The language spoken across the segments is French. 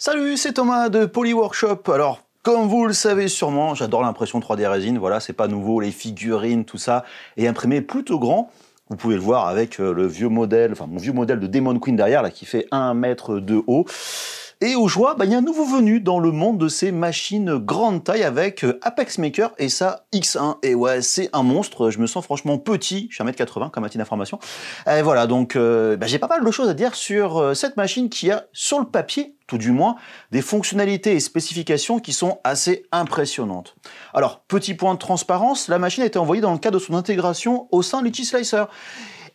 Salut, c'est Thomas de Workshop. Alors, comme vous le savez sûrement, j'adore l'impression 3D résine. Voilà, c'est pas nouveau, les figurines, tout ça, et imprimé plutôt grand. Vous pouvez le voir avec euh, le vieux modèle, enfin mon vieux modèle de Demon Queen derrière, là, qui fait 1 mètre de haut. Et au choix, bah, il y a un nouveau venu dans le monde de ces machines grande taille avec euh, Apex Maker et sa X1. Et ouais, c'est un monstre, je me sens franchement petit, je suis 1m80 comme matin d'information. Et voilà, donc euh, bah, j'ai pas mal de choses à dire sur euh, cette machine qui a sur le papier tout du moins, des fonctionnalités et spécifications qui sont assez impressionnantes. Alors, petit point de transparence, la machine a été envoyée dans le cadre de son intégration au sein de l'Itchy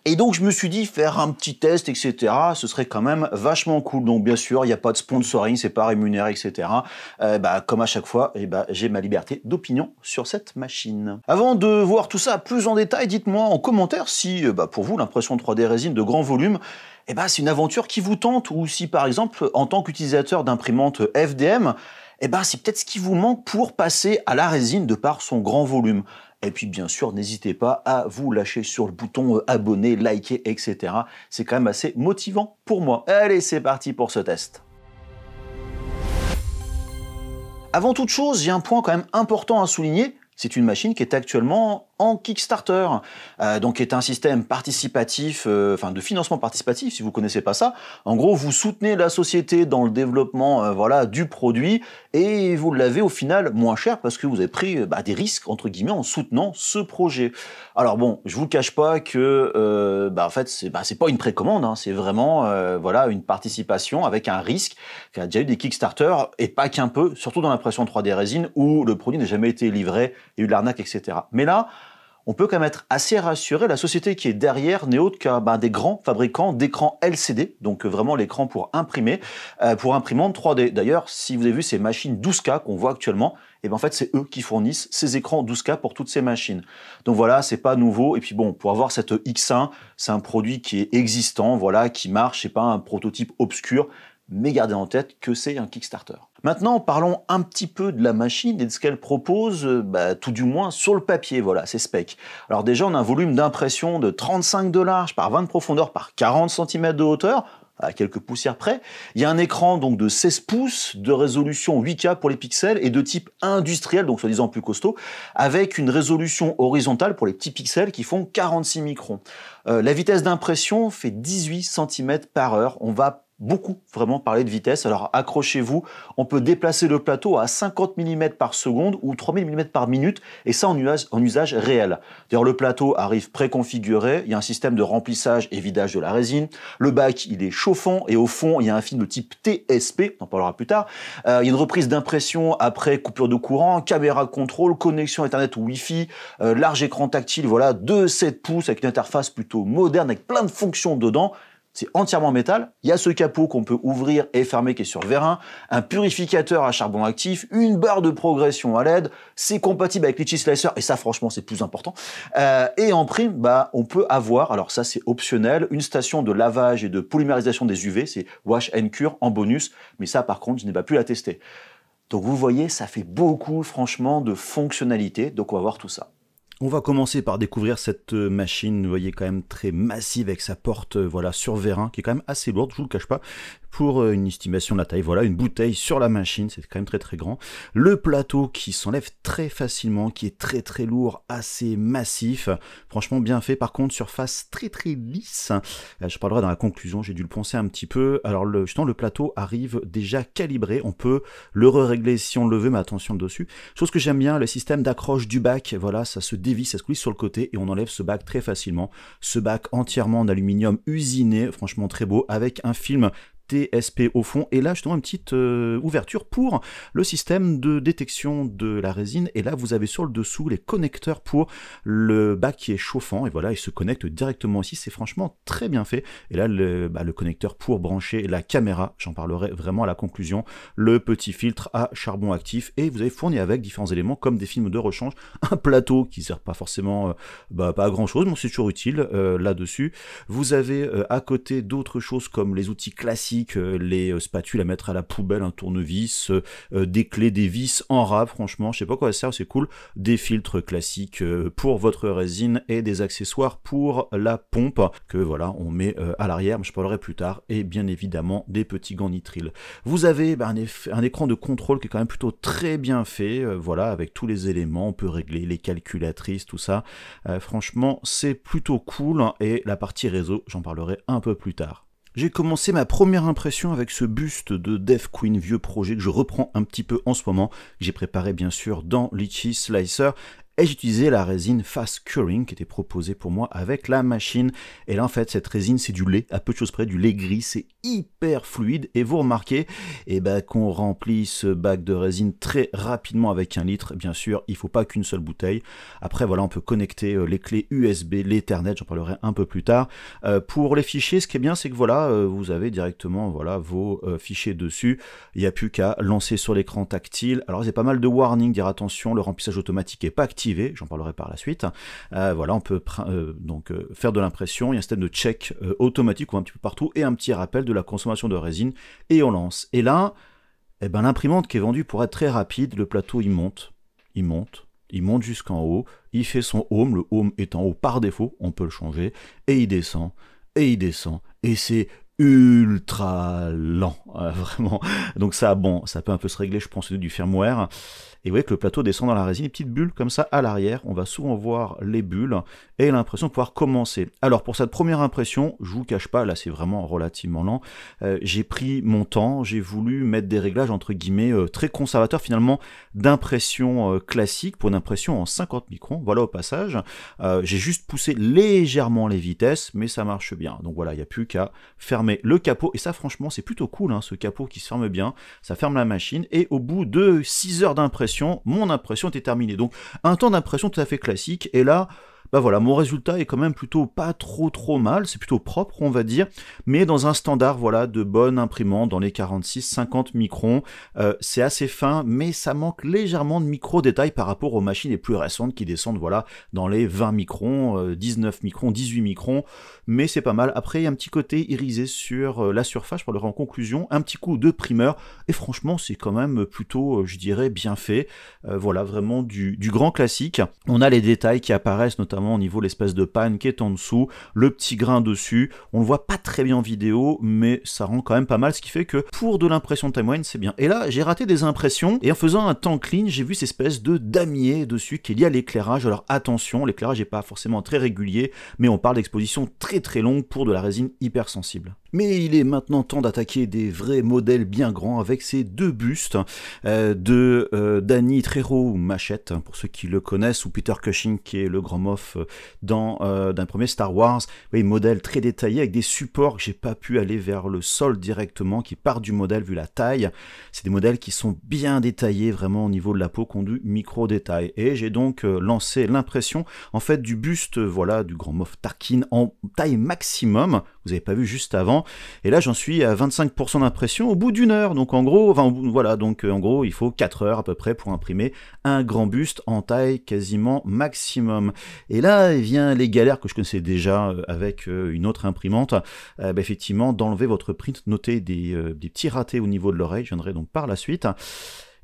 et donc, je me suis dit, faire un petit test, etc., ce serait quand même vachement cool. Donc, bien sûr, il n'y a pas de sponsoring, c'est pas rémunéré, etc. Euh, bah, comme à chaque fois, eh bah, j'ai ma liberté d'opinion sur cette machine. Avant de voir tout ça plus en détail, dites-moi en commentaire si, euh, bah, pour vous, l'impression 3D résine de grand volume, eh ben, c'est une aventure qui vous tente, ou si par exemple, en tant qu'utilisateur d'imprimante FDM, eh ben, c'est peut-être ce qui vous manque pour passer à la résine de par son grand volume. Et puis bien sûr, n'hésitez pas à vous lâcher sur le bouton euh, abonner, liker, etc. C'est quand même assez motivant pour moi. Allez, c'est parti pour ce test. Avant toute chose, j'ai un point quand même important à souligner. C'est une machine qui est actuellement en Kickstarter, euh, donc est un système participatif, euh, enfin de financement participatif, si vous connaissez pas ça. En gros, vous soutenez la société dans le développement, euh, voilà, du produit et vous l'avez au final moins cher parce que vous avez pris bah, des risques entre guillemets en soutenant ce projet. Alors bon, je vous cache pas que, bah, en fait, c'est bah, pas une précommande, hein. c'est vraiment, voilà, une participation avec un risque. Il y a déjà eu des Kickstarter et pas qu'un peu, surtout dans l'impression 3D résine où le produit n'a jamais été livré, il y a eu de l'arnaque, etc. Mais là, on peut quand même être assez rassuré. La société qui est derrière n'est autre qu'un ben, des grands fabricants d'écrans LCD, donc euh, vraiment l'écran pour imprimer, euh, pour imprimante 3D. D'ailleurs, si vous avez vu ces machines 12K qu'on voit actuellement, et eh ben en fait c'est eux qui fournissent ces écrans 12K pour toutes ces machines. Donc voilà, c'est pas nouveau. Et puis bon, pour avoir cette X1, c'est un produit qui est existant, voilà, qui marche, c'est pas un prototype obscur mais gardez en tête que c'est un Kickstarter. Maintenant, parlons un petit peu de la machine et de ce qu'elle propose, euh, bah, tout du moins sur le papier, voilà, ses specs. Alors déjà, on a un volume d'impression de 35 de large par 20 de profondeur par 40 cm de hauteur, à quelques poussières près. Il y a un écran donc de 16 pouces, de résolution 8K pour les pixels et de type industriel, donc soi-disant plus costaud, avec une résolution horizontale pour les petits pixels qui font 46 microns. Euh, la vitesse d'impression fait 18 cm par heure. On va beaucoup vraiment parler de vitesse. Alors accrochez-vous, on peut déplacer le plateau à 50 mm par seconde ou 3000 mm par minute, et ça en usage, en usage réel. D'ailleurs, le plateau arrive préconfiguré, il y a un système de remplissage et vidage de la résine, le bac il est chauffant, et au fond il y a un film de type TSP, on en parlera plus tard, euh, il y a une reprise d'impression après coupure de courant, caméra contrôle, connexion Internet ou wi euh, large écran tactile, voilà, 7 pouces avec une interface plutôt moderne, avec plein de fonctions dedans, c'est entièrement métal. Il y a ce capot qu'on peut ouvrir et fermer qui est sur vérin, un purificateur à charbon actif, une barre de progression à LED. C'est compatible avec cheese Slicer et ça, franchement, c'est plus important. Euh, et en prime, bah, on peut avoir, alors ça, c'est optionnel, une station de lavage et de polymérisation des UV. C'est Wash and Cure en bonus. Mais ça, par contre, je n'ai pas pu la tester. Donc vous voyez, ça fait beaucoup, franchement, de fonctionnalités. Donc on va voir tout ça. On va commencer par découvrir cette euh, machine, vous voyez quand même très massive avec sa porte euh, voilà sur vérin qui est quand même assez lourde, je vous le cache pas. Pour euh, une estimation de la taille, voilà une bouteille sur la machine, c'est quand même très très grand. Le plateau qui s'enlève très facilement, qui est très très lourd, assez massif, franchement bien fait. Par contre surface très très lisse. Je parlerai dans la conclusion, j'ai dû le poncer un petit peu. Alors le, justement le plateau arrive déjà calibré, on peut le régler si on le veut, mais attention dessus. Chose que j'aime bien, le système d'accroche du bac, voilà ça se ça se sur le côté et on enlève ce bac très facilement. Ce bac entièrement en aluminium usiné, franchement très beau, avec un film SP au fond. Et là, justement, une petite euh, ouverture pour le système de détection de la résine. Et là, vous avez sur le dessous les connecteurs pour le bac qui est chauffant. Et voilà, il se connecte directement ici. C'est franchement très bien fait. Et là, le, bah, connecteur pour brancher la caméra, j'en parlerai vraiment à la conclusion. Le petit filtre à charbon actif. Et vous avez fourni avec différents éléments comme des films de rechange, un plateau qui sert pas forcément euh, bah, pas à grand chose, mais c'est toujours utile euh, là-dessus. Vous avez à côté d'autres choses comme les outils classiques les euh, spatules à mettre à la poubelle, un tournevis, euh, euh, des clés, des vis en rap, franchement, je sais pas quoi ça sert, c'est cool, des filtres classiques pour votre résine et des accessoires pour la pompe que voilà, on met à l'arrière, mais je parlerai plus tard, et bien évidemment des petits gants nitriles. Vous avez bah, un, écran de contrôle qui est quand même plutôt très bien fait, voilà, avec tous les éléments, on peut régler les calculatrices, tout ça. franchement, c'est plutôt cool, et la partie réseau, j'en parlerai un peu plus tard. J'ai commencé ma première impression avec ce buste de Death Queen, vieux projet que je reprends un petit peu en ce moment, que j'ai préparé bien sûr dans Litchi Slicer, et j'utilisais la résine Fast Curing qui était proposée pour moi avec la machine. Et là, en fait, cette résine, c'est du lait, à peu de choses près, du lait gris, c'est hyper fluide. Et vous remarquez eh ben, qu'on remplit ce bac de résine très rapidement avec un litre. Bien sûr, il ne faut pas qu'une seule bouteille. Après, voilà, on peut connecter euh, les clés USB, l'Ethernet, j'en parlerai un peu plus tard. Euh, pour les fichiers, ce qui est bien, c'est que voilà, euh, vous avez directement voilà, vos fichiers dessus. Il n'y a plus qu'à lancer sur l'écran tactile. Alors, il pas mal de warnings, dire attention, le remplissage automatique n'est pas actif j'en parlerai par la suite. Euh, voilà, on peut euh, donc euh, faire de l'impression, il y a un système de check automatique ou un petit peu partout, et un petit rappel de la consommation de résine, et on lance. Et là, et eh ben, l'imprimante qui est vendue pour être très rapide, le plateau il monte, il monte, il monte jusqu'en haut, il fait son home, le home est en haut par défaut, on peut le changer, et il descend, et il descend, et c'est ultra lent, vraiment. Donc ça, bon, ça peut un peu se régler, je pense, du firmware. Et vous voyez que le plateau descend dans la résine, une petite bulle comme ça à l'arrière. On va souvent voir les bulles et l'impression de pouvoir commencer. Alors pour cette première impression, je vous cache pas, là c'est vraiment relativement lent. Euh, j'ai pris mon temps, j'ai voulu mettre des réglages entre guillemets euh, très conservateurs finalement d'impression euh, classique pour une impression en 50 microns. Voilà au passage. j'ai juste poussé légèrement les vitesses, mais ça marche bien. Donc voilà, il n'y a plus qu'à fermer le capot. Et ça franchement c'est plutôt cool, hein, ce capot qui se ferme bien. Ça ferme la machine et au bout de 6 heures d'impression mon impression était terminée. Donc un temps d'impression tout à fait classique, et là, bah voilà, mon résultat est quand même plutôt pas trop trop mal, c'est plutôt propre on va dire, mais dans un standard voilà de bonne imprimante dans les 46-50 microns, euh, c'est assez fin, mais ça manque légèrement de micro détails par rapport aux machines les plus récentes qui descendent voilà dans les 20 microns, 19 euh, microns, 18 microns, mais c'est pas mal. Après il y a un petit côté irisé sur euh, la surface pour parlerai en conclusion, un petit coup de primeur et franchement c'est quand même plutôt je dirais bien fait. voilà vraiment du grand classique. On a les détails qui apparaissent notamment au niveau l'espèce de panne qui est en dessous, le petit grain dessus. On le voit pas très bien en vidéo, mais ça rend quand même pas mal, ce qui fait que pour de l'impression timeline, c'est bien. Et là, j'ai raté des impressions, et en faisant un temps clean, j'ai vu cette espèce de damier dessus qui est lié à l'éclairage. Alors attention, l'éclairage n'est pas forcément très régulier, mais on parle d'exposition très très longue pour de la résine hypersensible. Mais il est maintenant temps d'attaquer des vrais modèles bien grands avec ces deux bustes euh, de euh, Danny Trejo ou Machette, hein, pour ceux qui le connaissent, ou Peter Cushing qui est le grand moff euh, dans d'un premier Star Wars. Oui, modèle très détaillé avec des supports que j'ai pas pu aller vers le sol directement, qui part du modèle vu la taille. C'est des modèles qui sont bien détaillés vraiment au niveau de la peau, ont du micro détail. Et j'ai donc lancé l'impression en fait du buste, voilà, du grand moff Tarkin en taille maximum vous n'avez pas vu juste avant. Et là, j'en suis à 25% d'impression au bout d'une heure. Donc en gros, enfin, voilà, donc euh, en gros, il faut 4 heures à peu près pour imprimer un grand buste en taille quasiment maximum. Et là, il eh vient les galères que je connaissais déjà euh, avec euh, une autre imprimante. Bah, effectivement, d'enlever votre print, noter des, des petits ratés au niveau de l'oreille. Je viendrai donc par la suite.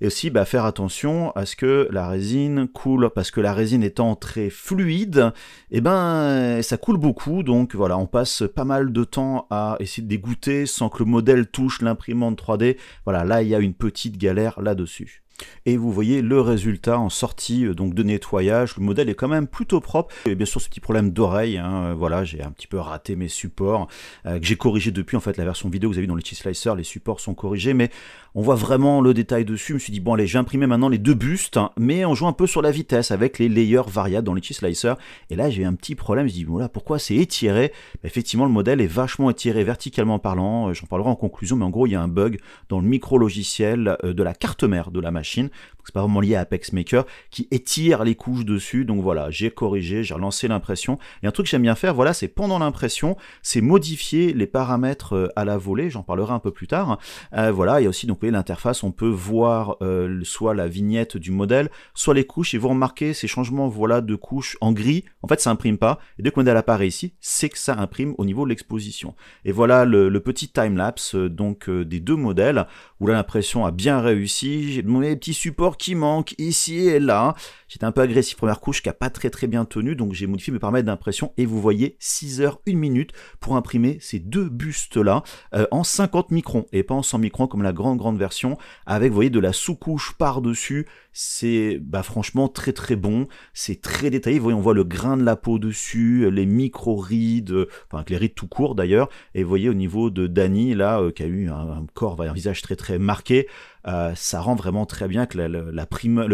Et aussi bah, faire attention à ce que la résine coule, parce que la résine étant très fluide, et eh ben ça coule beaucoup, donc voilà, on passe pas mal de temps à essayer de dégoûter sans que le modèle touche l'imprimante 3D. Voilà, là il y a une petite galère là-dessus. Et vous voyez le résultat en sortie euh, donc de nettoyage. Le modèle est quand même plutôt propre. Et bien sûr, ce petit problème d'oreille. Hein, euh, voilà, j'ai un petit peu raté mes supports euh, que j'ai corrigé depuis. En fait, la version vidéo que vous avez dans le Slicer, les supports sont corrigés. Mais on voit vraiment le détail dessus. Je me suis dit, bon, allez, j'ai imprimé maintenant les deux bustes, hein, mais on joue un peu sur la vitesse avec les layers variables dans l'Itchy Slicer. Et là, j'ai un petit problème. Je me dis, bon, là, pourquoi c'est étiré Effectivement, le modèle est vachement étiré verticalement parlant. Euh, j'en parlerai en conclusion, mais en gros, il y a un bug dans le micro-logiciel euh, de la carte mère de la machine c'est pas vraiment lié à Apex Maker, qui étire les couches dessus. Donc voilà, j'ai corrigé, j'ai relancé l'impression. Et un truc que j'aime bien faire, voilà, c'est pendant l'impression, c'est modifier les paramètres euh, à la volée. J'en parlerai un peu plus tard. Hein. Euh, voilà, il y a aussi donc l'interface, on peut voir euh, soit la vignette du modèle, soit les couches. Et vous remarquez ces changements, voilà, de couches en gris. En fait, ça imprime pas. Et dès que le modèle apparaît ici, c'est que ça imprime au niveau de l'exposition. Et voilà le, petit time lapse donc des deux modèles où là l'impression a bien réussi. J'ai demandé des petits supports qui manque ici et là. J'étais un peu agressif première couche qui a pas très très bien tenu, donc j'ai modifié mes paramètres d'impression et vous voyez 6 heures 1 minute pour imprimer ces deux bustes là euh, en 50 microns et pas en 100 microns comme la grande grande version avec vous voyez de la sous-couche par-dessus. C'est bah franchement très très bon, c'est très détaillé. Vous voyez, on voit le grain de la peau dessus, les micro rides, enfin les rides tout court d'ailleurs. Et vous voyez au niveau de Danny là euh, qui a eu un, un corps, un visage très très marqué. Euh, ça rend vraiment très bien que la, le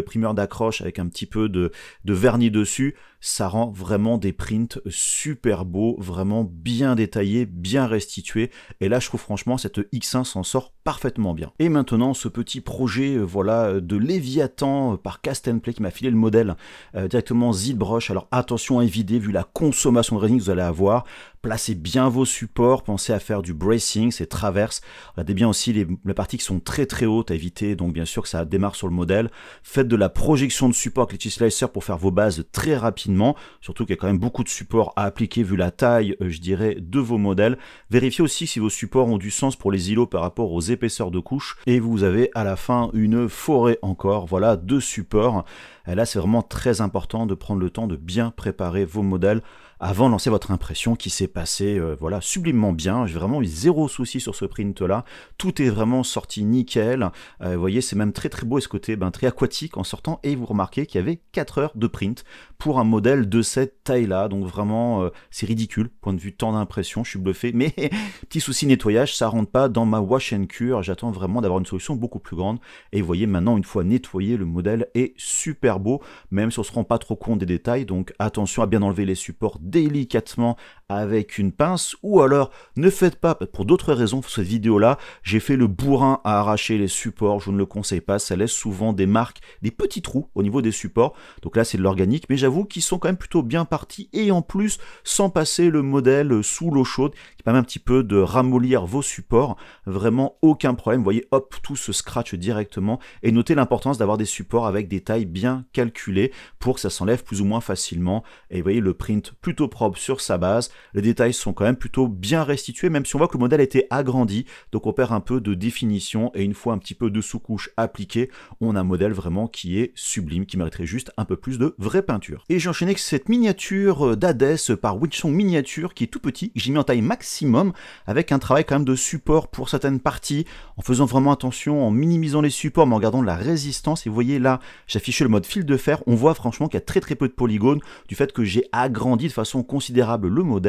primeur d'accroche avec un petit peu de vernis dessus ça rend vraiment des prints super beaux, vraiment bien détaillés, bien restitués. Et là, je trouve franchement, cette X1 s'en sort parfaitement bien. Et maintenant, ce petit projet, euh, voilà, euh, de Léviathan euh, par Cast qui m'a filé le modèle directement directement ZBrush. Alors attention à éviter, vu la consommation de résine que vous allez avoir, placez bien vos supports, pensez à faire du bracing, ces traverse. Regardez bien aussi les, les, parties qui sont très très hautes à éviter, donc bien sûr que ça démarre sur le modèle. Faites de la projection de support avec les slicer pour faire vos bases très rapidement surtout qu'il y a quand même beaucoup de supports à appliquer vu la taille, euh, je dirais, de vos modèles. Vérifiez aussi si vos supports ont du sens pour les îlots par rapport aux épaisseurs de couches, et vous avez à la fin une forêt encore, voilà, deux supports. Et là, c'est vraiment très important de prendre le temps de bien préparer vos modèles avant de lancer votre impression qui s'est passée euh, voilà, sublimement bien. J'ai vraiment eu zéro souci sur ce print-là. Tout est vraiment sorti nickel. Euh, vous voyez, c'est même très très beau et ce côté ben, très aquatique en sortant. Et vous remarquez qu'il y avait 4 heures de print pour un modèle de cette taille-là. Donc vraiment, euh, c'est ridicule. Point de vue temps d'impression, je suis bluffé. Mais petit souci nettoyage, ça rentre pas dans ma wash and cure. J'attends vraiment d'avoir une solution beaucoup plus grande. Et vous voyez, maintenant, une fois nettoyé, le modèle est super beau, même si on se rend pas trop compte des détails. Donc attention à bien enlever les supports délicatement avec une pince, ou alors ne faites pas, pour d'autres raisons, cette vidéo-là, j'ai fait le bourrin à arracher les supports, je ne le conseille pas, ça laisse souvent des marques, des petits trous au niveau des supports, donc là c'est de l'organique, mais j'avoue qu'ils sont quand même plutôt bien partis, et en plus, sans passer le modèle sous l'eau chaude, qui permet un petit peu de ramollir vos supports, vraiment aucun problème, vous voyez, hop, tout se scratch directement, et notez l'importance d'avoir des supports avec des tailles bien calculées, pour que ça s'enlève plus ou moins facilement, et vous voyez le print plutôt propre sur sa base, les détails sont quand même plutôt bien restitués, même si on voit que le modèle a été agrandi, donc on perd un peu de définition, et une fois un petit peu de sous-couche appliquée, on a un modèle vraiment qui est sublime, qui mériterait juste un peu plus de vraie peinture. Et j'ai enchaîné avec cette miniature euh, d'adès par Witchon Miniature, qui est tout petit, j'ai mis en taille maximum, avec un travail quand même de support pour certaines parties, en faisant vraiment attention, en minimisant les supports, mais en gardant de la résistance, et vous voyez là, j'affichais le mode fil de fer, on voit franchement qu'il y a très très peu de polygones, du fait que j'ai agrandi de façon considérable le modèle,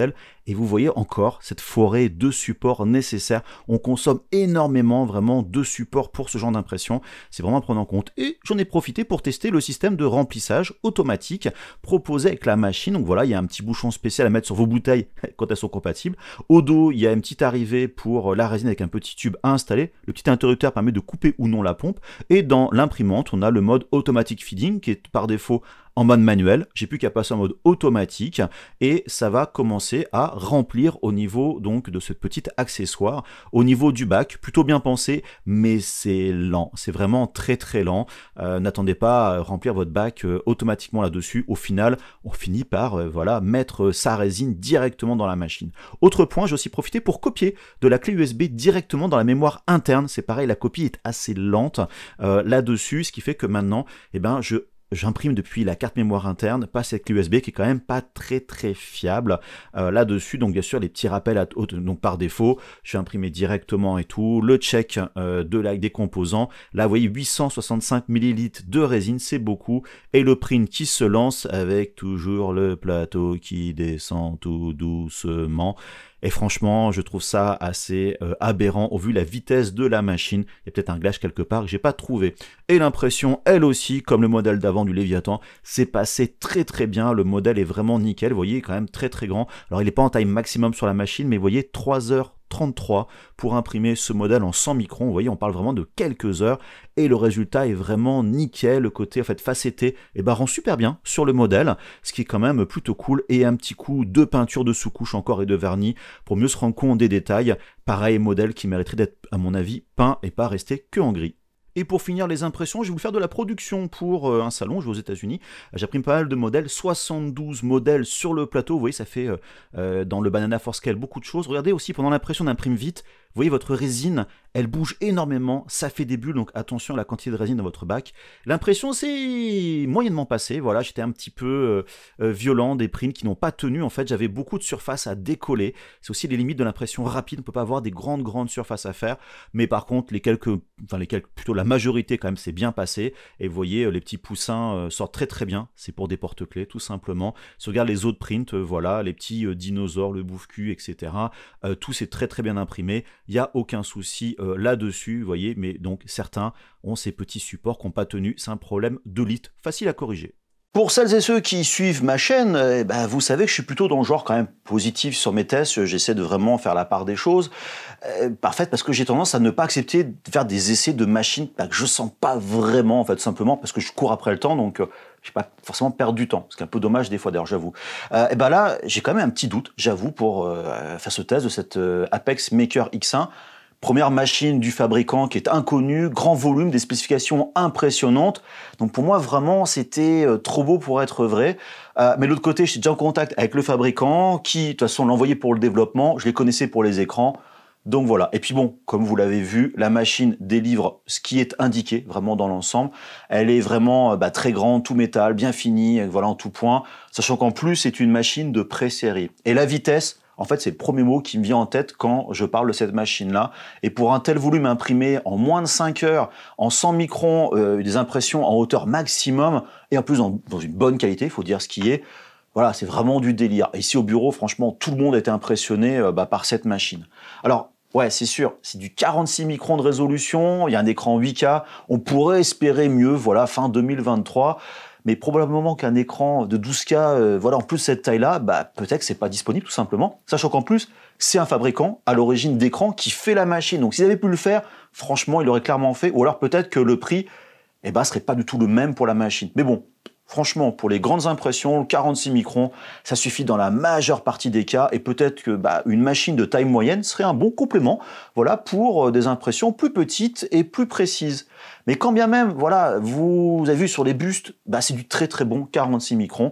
et vous voyez encore cette forêt de supports nécessaires. On consomme énormément vraiment de supports pour ce genre d'impression. C'est vraiment à prendre en compte. Et j'en ai profité pour tester le système de remplissage automatique proposé avec la machine. Donc voilà, il y a un petit bouchon spécial à mettre sur vos bouteilles quand elles sont compatibles. Au dos, il y a une petite arrivée pour la résine avec un petit tube à installer. Le petit interrupteur permet de couper ou non la pompe. Et dans l'imprimante, on a le mode automatic feeding qui est par défaut en mode manuel, j'ai plus qu'à passer en mode automatique et ça va commencer à remplir au niveau donc de ce petit accessoire, au niveau du bac, plutôt bien pensé, mais c'est lent, c'est vraiment très très lent. Euh, n'attendez pas remplir votre bac euh, automatiquement là-dessus. Au final, on finit par euh, voilà mettre sa résine directement dans la machine. Autre point, j'ai aussi profité pour copier de la clé USB directement dans la mémoire interne. C'est pareil, la copie est assez lente là-dessus, ce qui fait que maintenant, eh ben, je j'imprime depuis la carte mémoire interne, pas cette USB qui est quand même pas très très fiable. Euh, là-dessus, donc bien sûr, les petits rappels à donc par défaut, je suis imprimé directement et tout. Le check euh, de la, des composants, là vous voyez 865 ml de résine, c'est beaucoup. Et le print qui se lance avec toujours le plateau qui descend tout doucement. Et franchement, je trouve ça assez euh, aberrant au vu de la vitesse de la machine. Il y a peut-être un glash quelque part que j'ai pas trouvé. Et l'impression, elle aussi, comme le modèle d'avant du Léviathan, s'est passé très très bien. Le modèle est vraiment nickel. Vous voyez, quand même très très grand. Alors il n'est pas en taille maximum sur la machine, mais vous voyez, 3 heures 33 pour imprimer ce modèle en 100 microns. Vous voyez, on parle vraiment de quelques heures et le résultat est vraiment nickel. Le côté en fait facetté et bah, rend super bien sur le modèle, ce qui est quand même plutôt cool. Et un petit coup de peinture de sous-couche encore et de vernis pour mieux se rendre compte des détails. Pareil modèle qui mériterait d'être, à mon avis, peint et pas rester que en gris. Et pour finir les impressions, je vais vous faire de la production pour euh, un salon, je vais aux États-Unis. Euh, J'imprime pas mal de modèles, 72 modèles sur le plateau. Vous voyez, ça fait euh, dans le Banana Force Scale beaucoup de choses. Regardez aussi pendant l'impression, on imprime vite voyez, votre résine, elle bouge énormément, ça fait des bulles, donc attention à la quantité de résine dans votre bac. L'impression, c'est moyennement passé, voilà, j'étais un petit peu euh, euh, violent, des prints qui n'ont pas tenu, en fait, j'avais beaucoup de surface à décoller. C'est aussi les limites de l'impression rapide, on peut pas avoir des grandes, grandes surfaces à faire, mais par contre, les quelques, enfin, les quelques, plutôt la majorité, quand même, c'est bien passé, et vous voyez, euh, les petits poussins sortent très, très bien, c'est pour des porte-clés, tout simplement. Si on regarde les autres prints, voilà, les petits dinosaures, le bouffe-cul, etc., tout c'est très, très bien imprimé il n'y a aucun souci euh, là-dessus, vous voyez, mais donc certains ont ces petits supports qui n'ont pas tenu. C'est un problème de lit facile à corriger. Pour celles et ceux qui suivent ma chaîne, eh ben, vous savez que je suis plutôt dans le genre quand même positif sur mes tests. J'essaie de vraiment faire la part des choses. Euh, parfaite parce que j'ai tendance à ne pas accepter de faire des essais de machines bah, que je sens pas vraiment en fait simplement parce que je cours après le temps donc je euh, j'ai pas forcément perdu du temps, C'est un peu dommage des fois d'ailleurs j'avoue. Euh, et ben là j'ai quand même un petit doute j'avoue pour euh, faire ce test de cette Apex Maker X1. Première machine du fabricant qui est inconnue, grand volume, des spécifications impressionnantes. Donc pour moi, vraiment, c'était euh, trop beau pour être vrai. Euh, mais l'autre côté, j'étais déjà en contact avec le fabricant qui, de toute façon, l'envoyait pour le développement. Je les connaissais pour les écrans. Donc voilà. Et puis bon, comme vous l'avez vu, la machine délivre ce qui est indiqué vraiment dans l'ensemble. Elle est vraiment euh, bah, très grande, tout métal, bien fini, voilà en tout point. Sachant qu'en plus, c'est une machine de pré-série. Et la vitesse, en fait, c'est le premier mot qui me vient en tête quand je parle de cette machine-là. Et pour un tel volume imprimé en moins de 5 heures, en 100 microns, euh, des impressions en hauteur maximum, et en plus dans une bonne qualité, il faut dire ce qui est, voilà, c'est vraiment du délire. ici au bureau, franchement, tout le monde était impressionné euh, bah, par cette machine. Alors, ouais, c'est sûr, c'est du 46 microns de résolution, il y a un écran 8K, on pourrait espérer mieux, voilà, fin 2023 mais probablement qu'un écran de 12K, euh, voilà, en plus cette taille-là, bah, peut-être que c'est pas disponible tout simplement. Sachant qu'en plus, c'est un fabricant à l'origine d'écran qui fait la machine. Donc s'ils avaient pu le faire, franchement, il aurait clairement fait. Ou alors peut-être que le prix, eh ben, serait pas du tout le même pour la machine. Mais bon, Franchement, pour les grandes impressions, 46 microns, ça suffit dans la majeure partie des cas et peut-être que bah, une machine de taille moyenne serait un bon complément, voilà, pour euh, des impressions plus petites et plus précises. Mais quand bien même, voilà, vous avez vu sur les bustes, bah, c'est du très très bon 46 microns.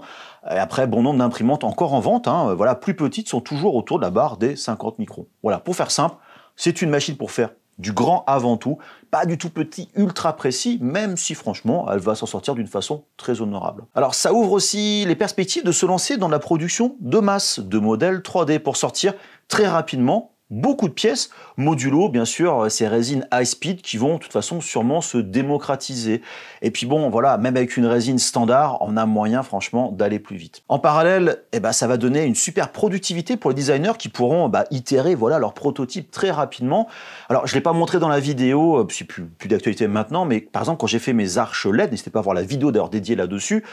Et après, bon nombre d'imprimantes encore en vente, hein, voilà, plus petites sont toujours autour de la barre des 50 microns. Voilà, pour faire simple, c'est une machine pour faire du grand avant tout, pas du tout petit ultra précis, même si franchement elle va s'en sortir d'une façon très honorable. Alors ça ouvre aussi les perspectives de se lancer dans la production de masse de modèles 3D pour sortir très rapidement beaucoup de pièces, modulo bien sûr euh, ces résines high speed qui vont de toute façon sûrement se démocratiser. Et puis bon voilà, même avec une résine standard, on a moyen franchement d'aller plus vite. En parallèle, eh ben, ça va donner une super productivité pour les designers qui pourront bah, itérer voilà leur prototype très rapidement. Alors je l'ai pas montré dans la vidéo, euh, c'est plus, plus d'actualité maintenant, mais par exemple quand j'ai fait mes arches LED, n'hésitez pas à voir la vidéo d'ailleurs dédiée là-dessus,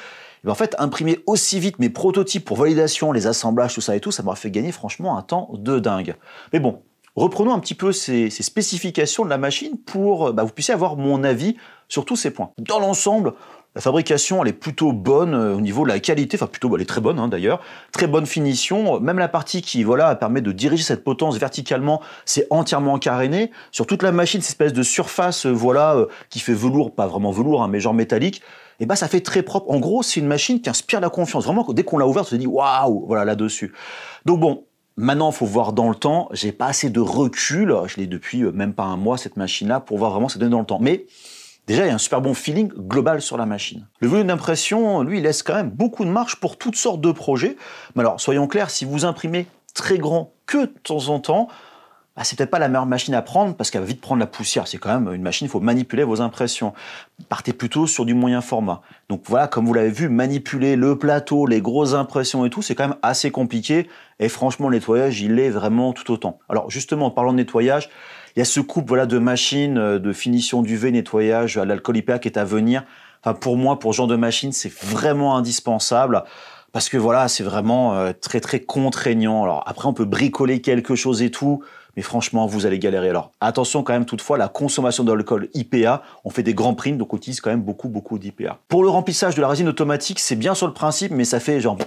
et en fait, imprimer aussi vite mes prototypes pour validation, les assemblages, tout ça et tout, ça m'aurait fait gagner franchement un temps de dingue. Mais bon, reprenons un petit peu ces, spécifications de la machine pour que euh, bah, vous puissiez avoir mon avis sur tous ces points. Dans l'ensemble, la fabrication, elle est plutôt bonne euh, au niveau de la qualité, enfin plutôt, elle est très bonne hein, d'ailleurs. Très bonne finition, même la partie qui voilà permet de diriger cette potence verticalement, c'est entièrement caréné. Sur toute la machine, cette espèce de surface euh, voilà euh, qui fait velours, pas vraiment velours, hein, mais genre métallique, et eh ben ça fait très propre. En gros, c'est une machine qui inspire la confiance. Vraiment, dès qu'on l'a ouverte, on se dit waouh, voilà là-dessus. Donc bon, Maintenant, faut voir dans le temps. J'ai pas assez de recul. Je l'ai depuis même pas un mois cette machine-là pour voir vraiment ça donne dans le temps. Mais Déjà, il y a un super bon feeling global sur la machine. Le volume d'impression, lui, laisse quand même beaucoup de marge pour toutes sortes de projets. Mais alors, soyons clairs, si vous imprimez très grand que de temps en temps, ce bah, c'est peut-être pas la meilleure machine à prendre parce qu'elle va vite prendre la poussière. C'est quand même une machine, il faut manipuler vos impressions. Partez plutôt sur du moyen format. Donc voilà, comme vous l'avez vu, manipuler le plateau, les grosses impressions et tout, c'est quand même assez compliqué. Et franchement, le nettoyage, il est vraiment tout autant. Alors justement, en parlant de nettoyage, il y a ce couple voilà, de machines euh, de finition du V, nettoyage à euh, l'alcool IPA qui est à venir. Enfin, pour moi, pour ce genre de machine, c'est vraiment indispensable parce que voilà, c'est vraiment euh, très très contraignant. Alors après, on peut bricoler quelque chose et tout, mais franchement, vous allez galérer. Alors attention quand même toutefois, la consommation d'alcool IPA, on fait des grands primes, donc on utilise quand même beaucoup beaucoup d'IPA. Pour le remplissage de la résine automatique, c'est bien sur le principe, mais ça fait genre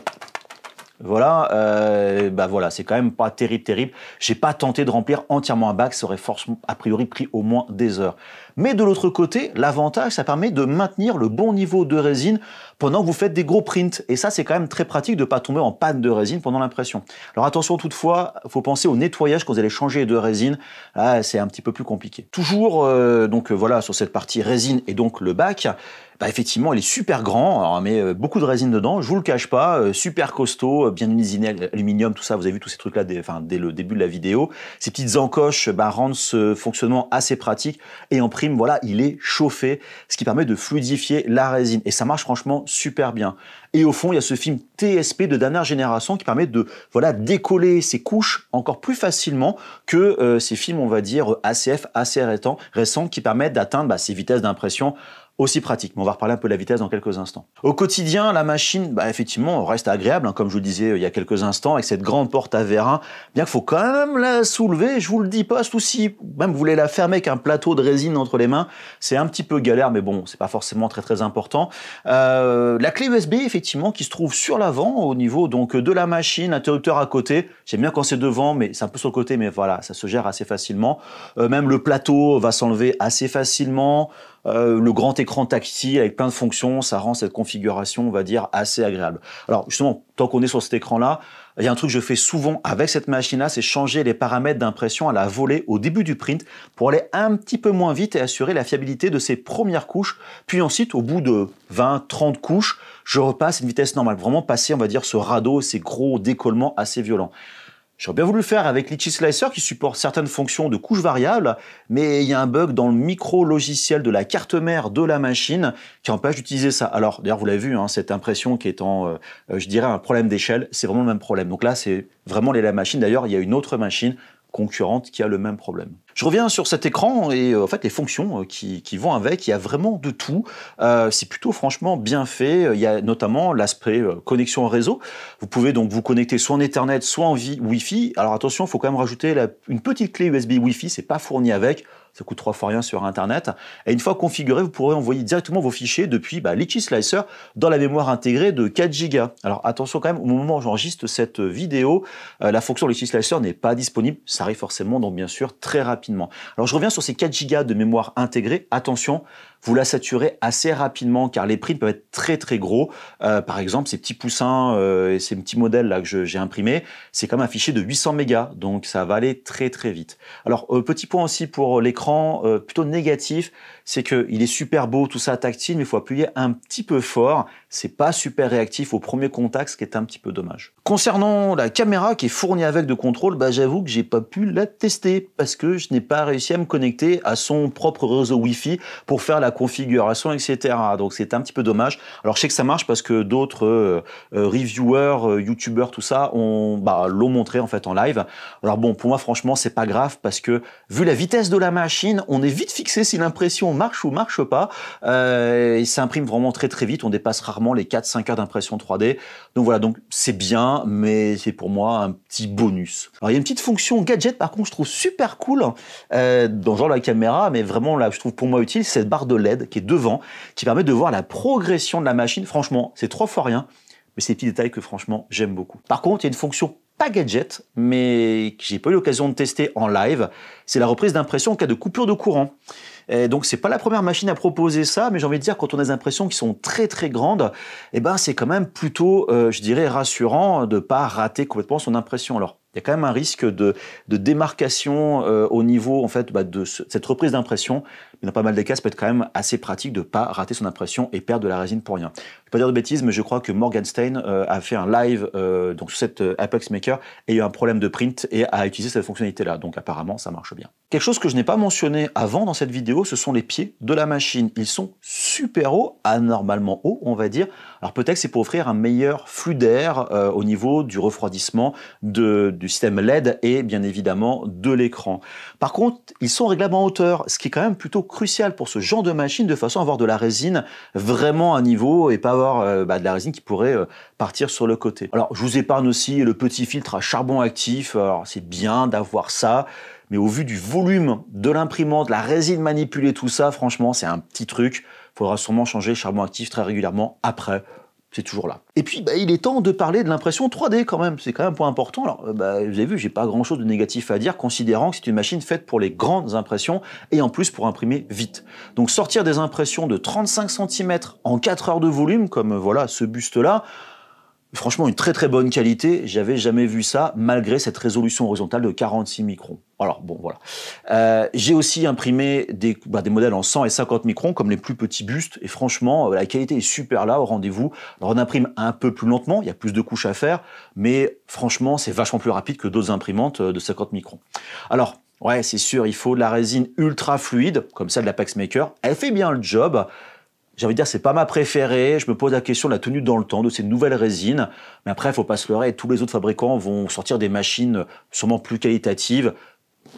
voilà, euh, bah voilà, c'est quand même pas terrible, terrible. J'ai pas tenté de remplir entièrement un bac, ça aurait forcément, a priori, pris au moins des heures. Mais de l'autre côté, l'avantage, ça permet de maintenir le bon niveau de résine pendant que vous faites des gros prints. Et ça, c'est quand même très pratique de ne pas tomber en panne de résine pendant l'impression. Alors attention toutefois, il faut penser au nettoyage quand vous allez changer de résine. Là, ah, c'est un petit peu plus compliqué. Toujours, euh, donc euh, voilà, sur cette partie résine et donc le bac, bah, effectivement, il est super grand, mais on euh, met beaucoup de résine dedans, je vous le cache pas, super costaud, bien usiné, aluminium, tout ça, vous avez vu tous ces trucs-là dès, dès le début de la vidéo. Ces petites encoches bah, rendent ce fonctionnement assez pratique et en voilà, il est chauffé, ce qui permet de fluidifier la résine. Et ça marche franchement super bien. Et au fond, il y a ce film TSP de dernière génération qui permet de voilà décoller ces couches encore plus facilement que euh, ces films, on va dire, ACF assez récents, récents qui permettent d'atteindre bah, ces vitesses d'impression aussi pratique. Mais on va reparler un peu de la vitesse dans quelques instants. Au quotidien, la machine, bah, effectivement, reste agréable, hein, comme je vous disais euh, il y a quelques instants, avec cette grande porte à vérin. Bien qu'il faut quand même la soulever, je vous le dis pas, surtout si même vous voulez la fermer avec un plateau de résine entre les mains, c'est un petit peu galère, mais bon, c'est pas forcément très très important. Euh, la clé USB, effectivement, qui se trouve sur l'avant, au niveau donc de la machine, interrupteur à côté. J'aime bien quand c'est devant, mais c'est un peu sur le côté, mais voilà, ça se gère assez facilement. Euh, même le plateau va s'enlever assez facilement. Euh, le grand écran tactile avec plein de fonctions, ça rend cette configuration, on va dire, assez agréable. Alors justement, tant qu'on est sur cet écran-là, il y a un truc que je fais souvent avec cette machine-là, c'est changer les paramètres d'impression à la volée au début du print pour aller un petit peu moins vite et assurer la fiabilité de ces premières couches. Puis ensuite, au bout de 20, 30 couches, je repasse une vitesse normale. Vraiment passer, on va dire, ce radeau, ces gros décollements assez violents. J'aurais bien voulu le faire avec l'Itchy Slicer qui supporte certaines fonctions de couche variable, mais il y a un bug dans le micro-logiciel de la carte mère de la machine qui empêche d'utiliser ça. Alors, d'ailleurs, vous l'avez vu, hein, cette impression qui est en, euh, je dirais, un problème d'échelle, c'est vraiment le même problème. Donc là, c'est vraiment les la machine. D'ailleurs, il y a une autre machine concurrente qui a le même problème. Je reviens sur cet écran et euh, en fait les fonctions euh, qui, qui, vont avec, il y a vraiment de tout. Euh, c'est plutôt franchement bien fait. Il y a notamment l'aspect connexion réseau. Vous pouvez donc vous connecter soit en Ethernet, soit en Wi-Fi. Alors attention, il faut quand même rajouter une petite clé USB Wi-Fi, c'est pas fourni avec ça coûte trois fois rien sur Internet. Et une fois configuré, vous pourrez envoyer directement vos fichiers depuis bah, Slicer dans la mémoire intégrée de 4 Go. Alors attention quand même, au moment où j'enregistre cette vidéo, euh, la fonction Litchi Slicer n'est pas disponible. Ça arrive forcément, donc bien sûr, très rapidement. Alors je reviens sur ces 4 Go de mémoire intégrée. Attention, vous la saturez assez rapidement car les prix peuvent être très très gros. Euh, par exemple, ces petits poussins euh, et ces petits modèles là que j'ai imprimés, c'est comme un fichier de 800 mégas, donc ça va aller très très vite. Alors petit point aussi pour l'écran euh, plutôt négatif, c'est qu'il est super beau, tout ça tactile, mais il faut appuyer un petit peu fort c'est pas super réactif au premier contact, ce qui est un petit peu dommage. Concernant la caméra qui est fournie avec de contrôle, bah, j'avoue que j'ai pas pu la tester parce que je n'ai pas réussi à me connecter à son propre réseau Wi-Fi pour faire la configuration, etc. Donc c'est un petit peu dommage. Alors je sais que ça marche parce que d'autres euh, euh, reviewers, euh, youtubeurs, tout ça, bah, l'ont montré en fait en live. Alors bon, pour moi franchement c'est pas grave parce que vu la vitesse de la machine, on est vite fixé si l'impression marche ou marche pas. Euh, il s'imprime vraiment très très vite, on dépasse rarement les 4-5 heures d'impression 3D. Donc voilà, donc c'est bien, mais c'est pour moi un petit bonus. Alors il y a une petite fonction gadget par contre, je trouve super cool euh, dans dans genre la caméra, mais vraiment là, je trouve pour moi utile, cette barre de LED qui est devant, qui permet de voir la progression de la machine. Franchement, c'est trois fois rien. Mais c'est des petits détails que franchement j'aime beaucoup. Par contre, il y a une fonction pas gadget, mais que j'ai pas eu l'occasion de tester en live, c'est la reprise d'impression en cas de coupure de courant. Et donc c'est pas la première machine à proposer ça, mais j'ai envie de dire quand on a des impressions qui sont très très grandes, eh ben c'est quand même plutôt, euh, je dirais, rassurant de pas rater complètement son impression. Alors il y a quand même un risque de, démarcation euh, au niveau en fait bah, de cette reprise d'impression. dans pas mal des cas, ça peut être quand même assez pratique de ne pas rater son impression et perdre de la résine pour rien. Je ne vais pas dire de bêtises, mais je crois que Morgan Stein euh, a fait un live euh, donc sur cette Apex Maker et a eu un problème de print et a utilisé cette fonctionnalité-là. Donc apparemment, ça marche bien. Quelque chose que je n'ai pas mentionné avant dans cette vidéo, ce sont les pieds de la machine. Ils sont super hauts, anormalement hauts, on va dire. Alors peut-être c'est pour offrir un meilleur flux d'air au niveau du refroidissement de du système LED et bien évidemment de l'écran. Par contre, ils sont réglables en hauteur, ce qui est quand même plutôt crucial pour ce genre de machine de façon à avoir de la résine vraiment à niveau et pas avoir euh, bah, de la résine qui pourrait euh, partir sur le côté. Alors, je vous épargne aussi le petit filtre à charbon actif. Alors, c'est bien d'avoir ça mais au vu du volume de l'imprimante, la résine manipulée, tout ça, franchement, c'est un petit truc. Faudra sûrement changer le charbon actif très régulièrement après c'est toujours là. Et puis, bah, il est temps de parler de l'impression 3D quand même. C'est quand même un point important. Alors, euh, bah, vous avez vu, j'ai pas grand chose de négatif à dire, considérant que c'est une machine faite pour les grandes impressions et en plus pour imprimer vite. Donc, sortir des impressions de 35 cm en 4 heures de volume, comme voilà ce buste-là, franchement une très très bonne qualité. J'avais jamais vu ça malgré cette résolution horizontale de 46 microns. Alors bon voilà. Euh, j'ai aussi imprimé des, bah, des, modèles en 100 et 50 microns comme les plus petits bustes et franchement euh, la qualité est super là au rendez-vous. on imprime un peu plus lentement, il y a plus de couches à faire, mais franchement c'est vachement plus rapide que d'autres imprimantes euh, de 50 microns. Alors ouais c'est sûr il faut de la résine ultra fluide comme celle de la Maker. Elle fait bien le job j'ai envie de dire, c'est pas ma préférée. Je me pose la question de la tenue dans le temps de ces nouvelles résines. Mais après, il faut pas se leurrer. Tous les autres fabricants vont sortir des machines sûrement plus qualitatives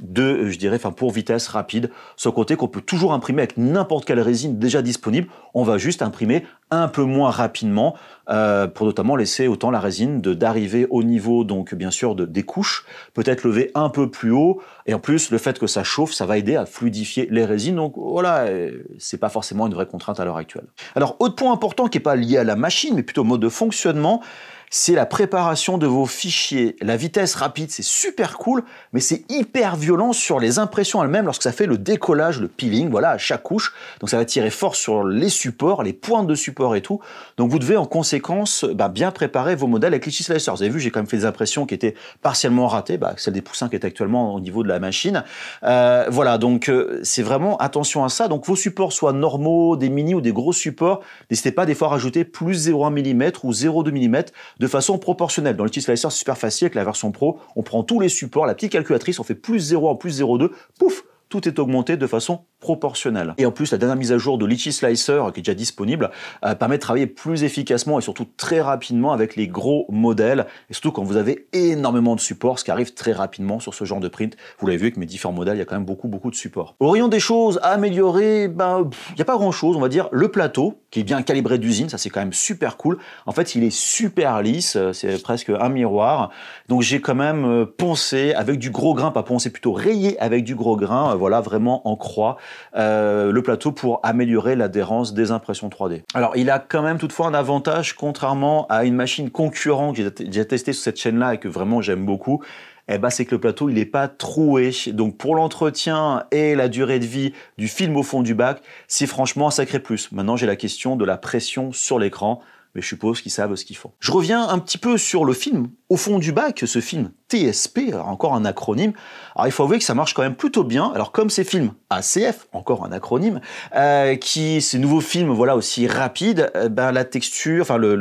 de, je dirais, enfin pour vitesse rapide, ce côté qu'on peut toujours imprimer avec n'importe quelle résine déjà disponible. On va juste imprimer un peu moins rapidement euh, pour notamment laisser autant la résine de d'arriver au niveau donc bien sûr de, des couches, peut-être lever un peu plus haut et en plus le fait que ça chauffe, ça va aider à fluidifier les résines. Donc voilà, euh, c'est pas forcément une vraie contrainte à l'heure actuelle. Alors autre point important qui n'est pas lié à la machine mais plutôt au mode de fonctionnement, c'est la préparation de vos fichiers. La vitesse rapide, c'est super cool, mais c'est hyper violent sur les impressions elles-mêmes lorsque ça fait le décollage, le peeling, voilà, à chaque couche. Donc ça va tirer fort sur les supports, les pointes de support et tout. Donc vous devez en conséquence bah, bien préparer vos modèles avec les Slicer. Vous avez vu, j'ai quand même fait des impressions qui étaient partiellement ratées, bah, celle des poussins qui est actuellement au niveau de la machine. Euh, voilà, donc euh, c'est vraiment attention à ça. Donc vos supports soient normaux, des mini ou des gros supports, n'hésitez pas des fois à rajouter plus 0,1 mm ou 0,2 mm de façon proportionnelle. Dans le Slicer, c'est super facile. Avec la version Pro, on prend tous les supports, la petite calculatrice, on fait plus 0 en plus 0,2, pouf, tout est augmenté de façon proportionnel. Et en plus, la dernière mise à jour de Litchi Slicer, qui est déjà disponible, euh, permet de travailler plus efficacement et surtout très rapidement avec les gros modèles, et surtout quand vous avez énormément de supports, ce qui arrive très rapidement sur ce genre de print. Vous l'avez vu avec mes différents modèles, il y a quand même beaucoup, beaucoup de supports. Aurions des choses à améliorer, ben, il n'y a pas grand-chose, on va dire. Le plateau, qui est bien calibré d'usine, ça c'est quand même super cool. En fait, il est super lisse, euh, c'est presque un miroir. Donc j'ai quand même euh, poncé avec du gros grain, pas poncé, plutôt rayé avec du gros grain, voilà, vraiment en croix. Euh, le plateau pour améliorer l'adhérence des impressions 3D. Alors il a quand même toutefois un avantage contrairement à une machine concurrente que j'ai déjà testée sur cette chaîne-là et que vraiment j'aime beaucoup. et eh ben, c'est que le plateau il n'est pas troué. Donc pour l'entretien et la durée de vie du film au fond du bac, c'est franchement un sacré plus. Maintenant j'ai la question de la pression sur l'écran, mais je suppose qu'ils savent ce qu'ils font. Je reviens un petit peu sur le film au fond du bac, ce film TSP, encore un acronyme. Alors il faut avouer que ça marche quand même plutôt bien. Alors comme ces films ACF, encore un acronyme, euh, qui ces nouveaux films voilà aussi rapides, euh, ben la texture, enfin le,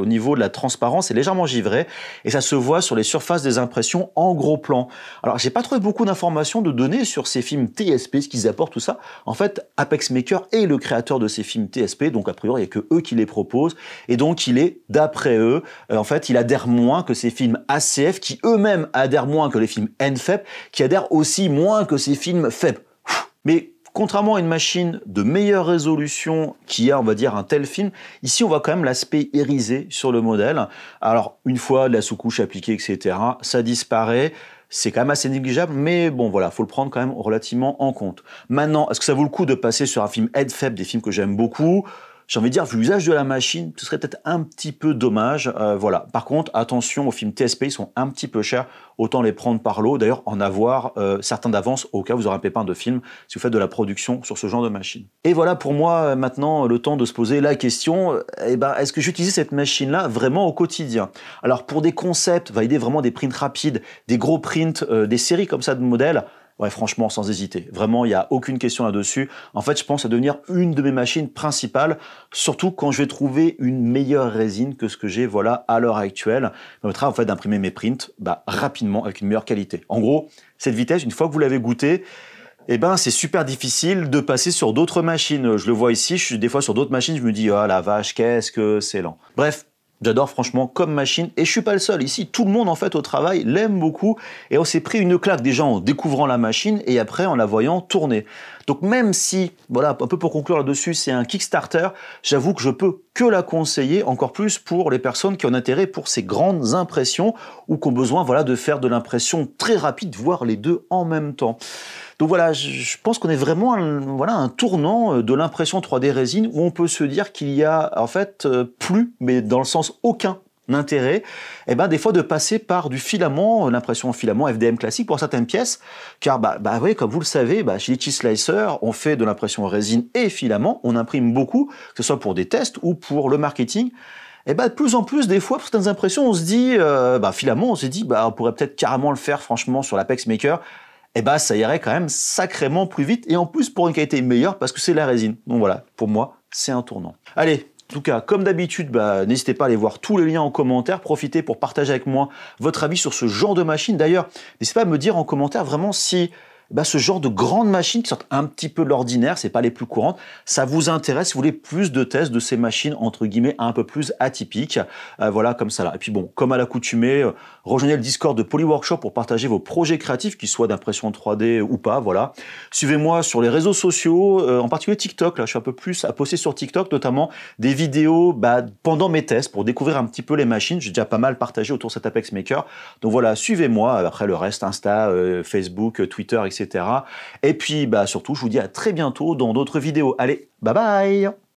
au niveau de la transparence est légèrement givrée et ça se voit sur les surfaces des impressions en gros plan. Alors j'ai pas trouvé beaucoup d'informations de données sur ces films TSP, ce qu'ils apportent tout ça. En fait, Apex Maker est le créateur de ces films TSP, donc a priori il n'y a que eux qui les proposent et donc il est d'après eux, euh, en fait il adhère moins que ces films ACF qui eux-mêmes adhèrent moins que les films NFEP, qui adhèrent aussi moins que ces films FEP. Mais contrairement à une machine de meilleure résolution qui a, on va dire, un tel film, ici on voit quand même l'aspect irisé sur le modèle. Alors, une fois de la sous-couche appliquée, etc., ça disparaît. C'est quand même assez négligeable, mais bon, voilà, faut le prendre quand même relativement en compte. Maintenant, est-ce que ça vaut le coup de passer sur un film head des films que j'aime beaucoup j'ai envie de dire, vu l'usage de la machine, ce serait peut-être un petit peu dommage. Euh, voilà. Par contre, attention aux films TSP, ils sont un petit peu chers, autant les prendre par l'eau. D'ailleurs, en avoir euh, certains d'avance au cas où vous aurez un pépin de film si vous faites de la production sur ce genre de machine. Et voilà pour moi euh, maintenant le temps de se poser la question eh ben, est-ce que j'utilise cette machine-là vraiment au quotidien Alors pour des concepts, valider vraiment des prints rapides, des gros prints, des séries comme ça de modèles. Ouais, franchement, sans hésiter. Vraiment, il n'y a aucune question là-dessus. En fait, je pense à devenir une de mes machines principales, surtout quand je vais trouver une meilleure résine que ce que j'ai, voilà, à l'heure actuelle. Ça permettra, en fait, d'imprimer mes prints, bah, rapidement, avec une meilleure qualité. En gros, cette vitesse, une fois que vous l'avez goûtée, eh ben, c'est super difficile de passer sur d'autres machines. Je le vois ici, je suis des fois sur d'autres machines, je me dis, ah oh, la vache, qu'est-ce que c'est lent. Bref, J'adore franchement comme machine et je suis pas le seul ici. Tout le monde en fait au travail l'aime beaucoup et on s'est pris une claque déjà en découvrant la machine et après en la voyant tourner. Donc même si, voilà, un peu pour conclure là-dessus, c'est un Kickstarter, j'avoue que je peux que la conseiller encore plus pour les personnes qui ont intérêt pour ces grandes impressions ou qui ont besoin, voilà, de faire de l'impression très rapide, voire les deux en même temps. Donc voilà, je pense qu'on est vraiment un, voilà, un tournant euh, de l'impression 3D résine où on peut se dire qu'il y a en fait euh, plus, mais dans le sens aucun intérêt eh ben, des fois de passer par du filament, euh, l'impression en filament FDM classique pour certaines pièces, car bah, bah oui, comme vous le savez, bah, chez Litchi Slicer, on fait de l'impression résine et filament, on imprime beaucoup, que ce soit pour des tests ou pour le marketing. Et eh bah, ben, de plus en plus, des fois, pour certaines impressions, on se dit, bah, filament, on se dit, bah, on pourrait peut-être carrément le faire, franchement, sur l'Apex Maker, eh ben, ça irait quand même sacrément plus vite et en plus pour une qualité meilleure parce que c'est la résine. Donc voilà, pour moi, c'est un tournant. Allez, en tout cas, comme d'habitude, bah, n'hésitez pas à aller voir tous les liens en commentaire. Profitez pour partager avec moi votre avis sur ce genre de machine. D'ailleurs, n'hésitez pas à me dire en commentaire vraiment si eh ben, ce genre de grandes machines qui sortent un petit peu de l'ordinaire, c'est pas les plus courantes, ça vous intéresse, si vous voulez plus de tests de ces machines entre guillemets un peu plus atypiques, euh, voilà comme ça là. Et puis bon, comme à l'accoutumée, euh, rejoignez le Discord de Polyworkshop pour partager vos projets créatifs, qu'ils soient d'impression 3D ou pas, voilà. Suivez-moi sur les réseaux sociaux, euh, en particulier TikTok, là je suis un peu plus à poster sur TikTok, notamment des vidéos bah, pendant mes tests pour découvrir un petit peu les machines, j'ai déjà pas mal partagé autour de cet Apex Maker, donc voilà, suivez-moi, après le reste, Insta, Facebook, Twitter, etc et puis, bah, surtout, je vous dis à très bientôt dans d'autres vidéos. Allez, bye bye